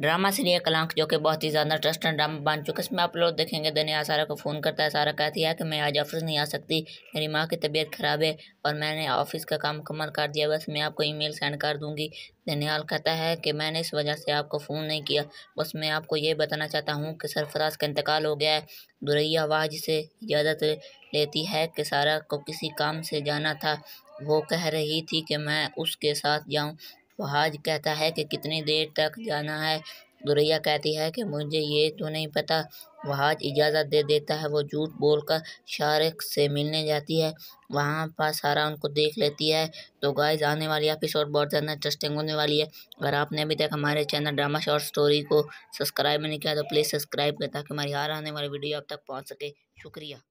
drama serial कलांक जो कि बहुत ही ज़्यादा ट्रस्टेड ड्रामा बन चुका है इसमें आप लोग देखेंगे दनिया सारा को फ़ोन करता है सारा कहती है कि मैं आज ऑफिस नहीं आ सकती मेरी माँ की तबीयत ख़राब है और मैंने ऑफिस का काम मुकम्मल कर दिया बस मैं आपको ईमेल सेंड कर दूँगी दनियाल कहता है कि मैंने इस वजह से आपको फ़ोन नहीं किया बस मैं आपको ये बताना चाहता हूँ कि सरफराज का इंतकाल हो गया है दुरैया आवाज़ से इजाज़त लेती है कि सारा को किसी काम से जाना था वो कह रही थी कि मैं उसके साथ जाऊं वहाज कहता है कि कितनी देर तक जाना है दुरैया कहती है कि मुझे ये तो नहीं पता वहाज इजाज़त दे देता है वो झूठ बोलकर शारख से मिलने जाती है वहाँ पर सारा उनको देख लेती है तो गाइज आने वाली एपिसोड बहुत ज़्यादा इंटरेस्टिंग होने वाली है अगर आपने अभी तक हमारे चैनल ड्रामा शॉर्ट स्टोरी को सब्सक्राइब नहीं किया तो प्लीज़ सब्सक्राइब करें ताकि हमारी हर आने वाली वीडियो आप तक पहुँच सके शुक्रिया